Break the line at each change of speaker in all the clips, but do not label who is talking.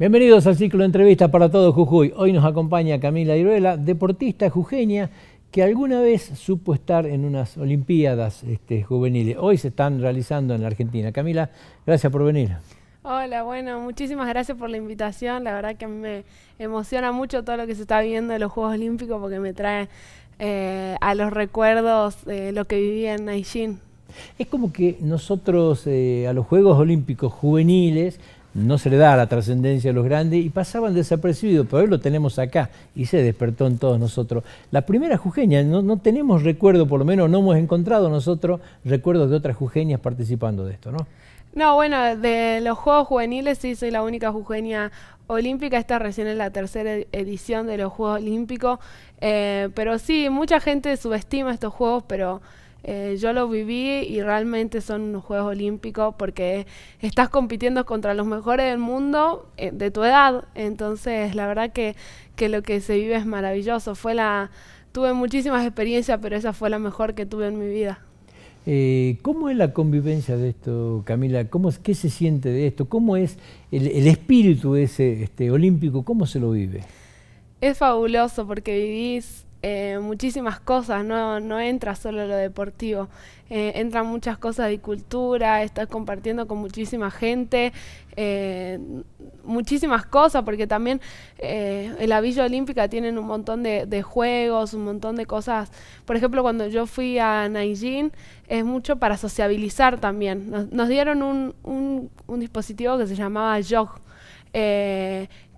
Bienvenidos al ciclo de entrevistas para todo Jujuy. Hoy nos acompaña Camila Iruela, deportista jujeña que alguna vez supo estar en unas Olimpiadas este, juveniles. Hoy se están realizando en la Argentina. Camila, gracias por venir.
Hola, bueno, muchísimas gracias por la invitación. La verdad que me emociona mucho todo lo que se está viendo de los Juegos Olímpicos porque me trae eh, a los recuerdos de lo que viví en Naijin.
Es como que nosotros eh, a los Juegos Olímpicos juveniles no se le da la trascendencia a los grandes y pasaban desapercibidos, pero hoy lo tenemos acá y se despertó en todos nosotros. La primera jujeña, no, tenemos recuerdo, por lo menos no hemos encontrado nosotros recuerdos de otras jujeñas participando de esto, ¿no?
No, bueno, de los Juegos Juveniles sí soy la única jujeña olímpica. Esta recién es la tercera e-, edición de los Juegos Olímpicos. Eh, pero sí, mucha gente subestima estos Juegos, pero eh, yo lo viví y realmente son unos Juegos Olímpicos porque estás compitiendo contra los mejores del mundo eh, de tu edad. Entonces, la verdad que, lo que se vive es maravilloso. Fue la, tuve muchísimas experiencias, pero esa fue la mejor que tuve en mi vida.
Eh, ¿Cómo es la convivencia de esto, Camila? ¿Cómo, ¿Qué se siente de esto? ¿Cómo es el, el espíritu ese este, olímpico? ¿Cómo se lo vive?
Es fabuloso porque vivís eh, muchísimas cosas, no, entra solo lo deportivo, eh, entran muchas cosas de cultura, estás compartiendo con muchísima gente, eh, muchísimas cosas, porque también la Villa Olímpica tienen un montón de, juegos, un montón de cosas. Por ejemplo, cuando yo fui a Nanjing, es mucho para sociabilizar también. Nos, dieron un, dispositivo que se llamaba Jog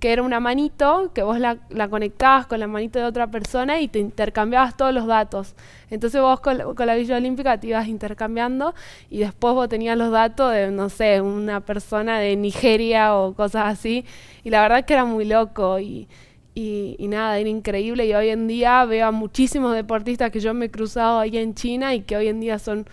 que era una manito que vos la, la, conectabas con la manito de otra persona y te intercambiabas todos los datos. Entonces vos con, la Villa Olímpica te ibas intercambiando y después vos tenías los datos de, no sé, una persona de Nigeria o cosas así. Y la verdad que era muy loco y, y, y nada, era increíble. Y hoy en día veo a muchísimos deportistas que yo me he cruzado ahí en China y que hoy en día son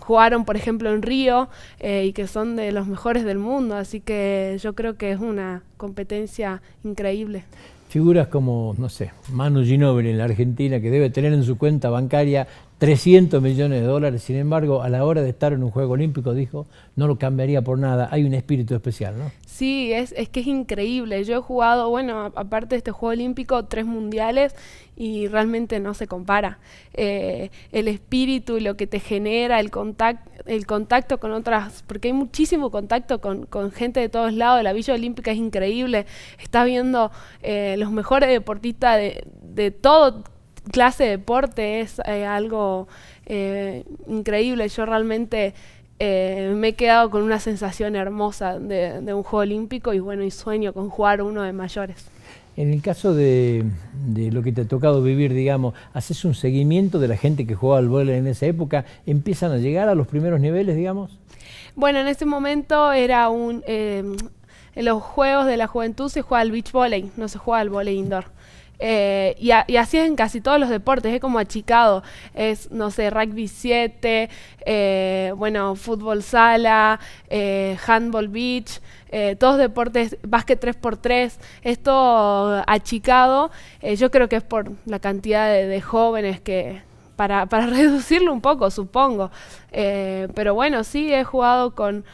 jugaron, por ejemplo, en Río eh, y que son de los mejores del mundo. Así que yo creo que es una competencia increíble.
Figuras como, no sé, Manu Ginóbili en la Argentina, que debe tener en su cuenta bancaria 300 millones de dólares, sin embargo, a la hora de estar en un Juego Olímpico dijo, no lo cambiaría por nada, hay un espíritu especial, ¿no?
Sí, es, que es increíble. Yo he jugado, bueno, aparte de este Juego Olímpico, tres mundiales y realmente no se compara. Eh, el espíritu, lo que te genera, el, el contacto con otras, porque hay muchísimo contacto con, gente de todos lados. La Villa Olímpica es increíble. Estás viendo eh, los mejores deportistas de, todo clase de deporte, es eh, algo increíble. Yo realmente eh, me he quedado con una sensación hermosa de, un juego olímpico y bueno, y sueño con jugar uno de mayores.
En el caso de, lo que te ha tocado vivir, digamos, haces un seguimiento de la gente que jugaba al vóley en esa época, ¿empiezan a llegar a los primeros niveles, digamos?
Bueno, en ese momento era un... Eh, en los juegos de la juventud se juega al beach volley, no se juega al volei indoor. Eh, y, así es en casi todos los deportes, es como achicado. Es, no sé, rugby 7, eh, bueno, fútbol sala, eh, handball beach, todos deportes, básquet 3x3, esto achicado. yo creo que es por la cantidad de, jóvenes que, para, para, reducirlo un poco, supongo. pero bueno, sí, he jugado con...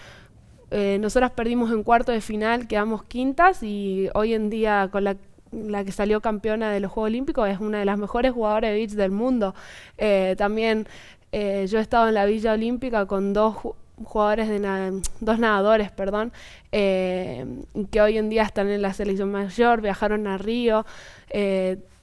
Eh, nosotras perdimos en cuarto de final, quedamos quintas y hoy en día con la la que salió campeona de los Juegos Olímpicos, es una de las mejores jugadoras de beach del mundo. Eh, también eh, yo he estado en la Villa Olímpica con dos jugadores de dos nadadores, perdón, eh, que hoy en día están en la selección mayor, viajaron a Río,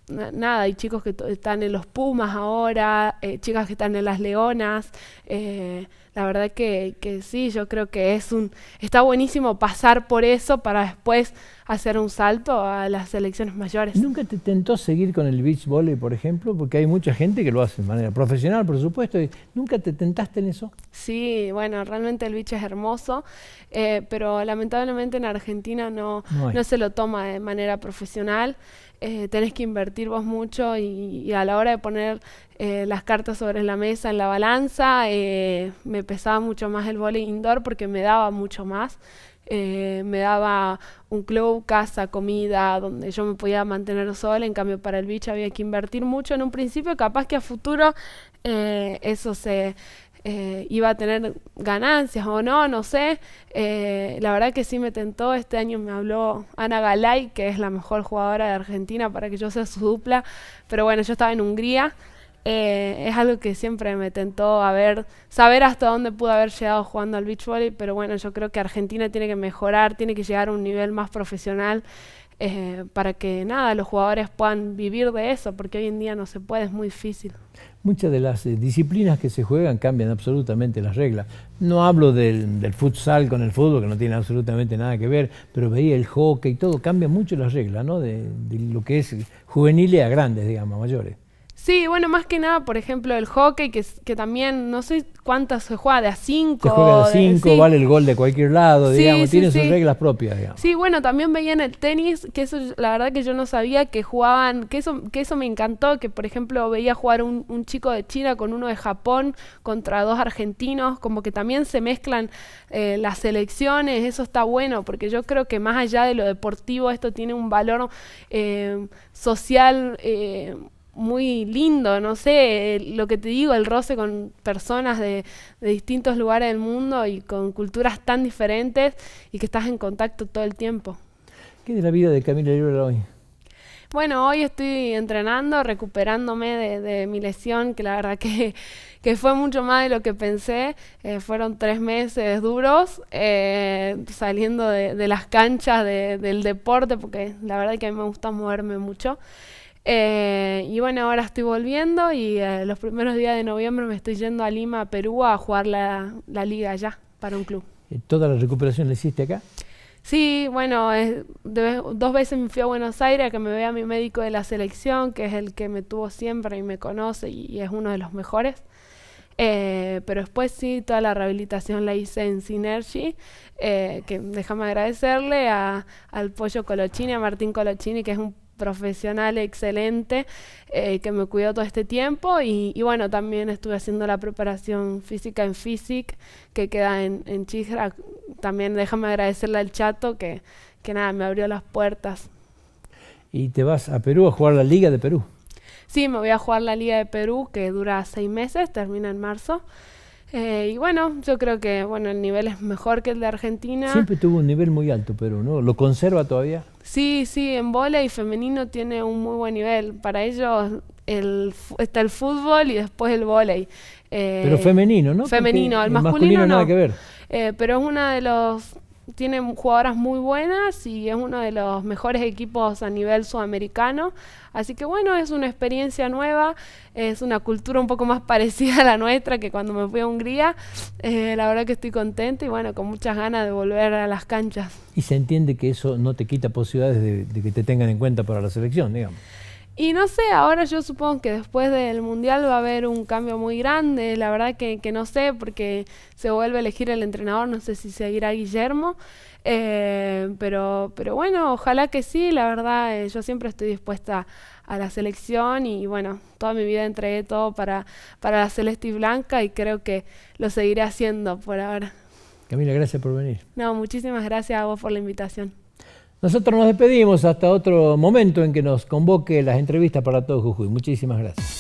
nada, hay chicos que están en los Pumas ahora, eh, chicas que están en las Leonas. Eh, la verdad que, que, sí, yo creo que es un, está buenísimo pasar por eso para después hacer un salto a las selecciones mayores.
¿Nunca te tentó seguir con el beach volley, por ejemplo? Porque hay mucha gente que lo hace de manera profesional, por supuesto. ¿Nunca te tentaste en eso?
Sí, bueno, realmente el beach es hermoso, eh, pero lamentablemente en Argentina no, no se lo toma de manera profesional. Eh, tenés que invertir vos mucho y, a la hora de poner eh, las cartas sobre la mesa en la balanza, eh, me pesaba mucho más el voleibol indoor porque me daba mucho más. me daba un club, casa, comida, donde yo me podía mantener sola. En cambio, para el beach había que invertir mucho en un principio. Capaz que a futuro eso se, eh, iba a tener ganancias o no, no sé. Eh, la verdad que sí me tentó. Este año me habló Ana Galay, que es la mejor jugadora de Argentina, para que yo sea su dupla. Pero bueno, yo estaba en Hungría. Eh, es algo que siempre me tentó ver, saber hasta dónde pude haber llegado jugando al beach volley, pero bueno, yo creo que Argentina tiene que mejorar, tiene que llegar a un nivel más profesional. Eh, para que nada, los jugadores puedan vivir de eso, porque hoy en día no se puede, es muy difícil.
Muchas de las eh, disciplinas que se juegan cambian absolutamente las reglas. No hablo del, futsal con el fútbol, que no tiene absolutamente nada que ver, pero veía el hockey y todo, Cambia mucho las reglas, ¿no? De, lo que es juvenil a grandes, digamos, mayores.
Sí, bueno, más que nada, por ejemplo, el hockey, que, que también, no sé cuántas se juega, de a cinco. Se juega de a cinco, vale
el gol de cualquier lado, digamos, tiene sus reglas propias, digamos. Sí,
bueno, también veían el tenis, que eso, la verdad que yo no sabía que jugaban, que eso, que eso me encantó, que por ejemplo veía jugar un, chico de China con uno de Japón contra dos argentinos, como que también se mezclan eh, las selecciones, eso está bueno, porque yo creo que más allá de lo deportivo, esto tiene un valor eh, social. Eh, muy lindo, no sé, eh, lo que te digo, el roce con personas de, distintos lugares del mundo y con culturas tan diferentes y que estás en contacto todo el tiempo.
¿Qué es la vida de Camila hoy?
Bueno, hoy estoy entrenando, recuperándome de, mi lesión, que la verdad que, fue mucho más de lo que pensé. Eh, fueron tres meses duros eh, saliendo de, de, las canchas del deporte, porque la verdad que a mí me gusta moverme mucho. Eh, y bueno, ahora estoy volviendo y eh, los primeros días de noviembre me estoy yendo a Lima, Perú, a jugar la, la liga allá para un club.
¿Y ¿Toda la recuperación la hiciste acá?
Sí, bueno, dos veces me fui a Buenos Aires a que me vea mi médico de la selección, que es el que me tuvo siempre y me conoce y, es uno de los mejores. Eh, pero después sí, toda la rehabilitación la hice en Synergy, que déjame agradecerle a, al Pollo Colochini, a Martín Colochini, que es un profesional excelente eh, que me cuidó todo este tiempo y, bueno, también estuve haciendo la preparación física en Physic que queda en, en También déjame agradecerle al Chato que, que nada, me abrió las puertas.
¿Y te vas a Perú a jugar la Liga de Perú?
Sí, me voy a jugar la Liga de Perú que dura seis meses, termina en marzo. Eh, y bueno, yo creo que bueno el nivel es mejor que el de Argentina. Siempre
tuvo un nivel muy alto, pero ¿no? ¿Lo conserva todavía?
Sí, sí, en y femenino tiene un muy buen nivel. Para ellos el, está el fútbol y después el volei. pero femenino, ¿no? Femenino, el masculino, no. nada que ver. Eh, pero es una de los tiene jugadoras muy buenas y es uno de los mejores equipos a nivel sudamericano. Así que bueno, es una experiencia nueva, es una cultura un poco más parecida a la nuestra que cuando me fui a Hungría. Eh, la verdad que estoy contenta y bueno, con muchas ganas de volver a las canchas.
Y se entiende que eso no te quita posibilidades de que te tengan en cuenta para la selección, digamos.
Y no sé, ahora yo supongo que después del Mundial va a haber un cambio muy grande, la verdad que, no sé, porque se vuelve a elegir el entrenador, no sé si seguirá Guillermo, eh, pero, pero bueno, ojalá que sí, la verdad eh, yo siempre estoy dispuesta a la selección y bueno, toda mi vida entregué todo para, para la Celeste y Blanca y creo que lo seguiré haciendo por ahora.
Camila, gracias por venir.
No, muchísimas gracias a vos por la invitación.
Nosotros nos despedimos hasta otro momento en que nos convoque las entrevistas para todo Jujuy. Muchísimas gracias.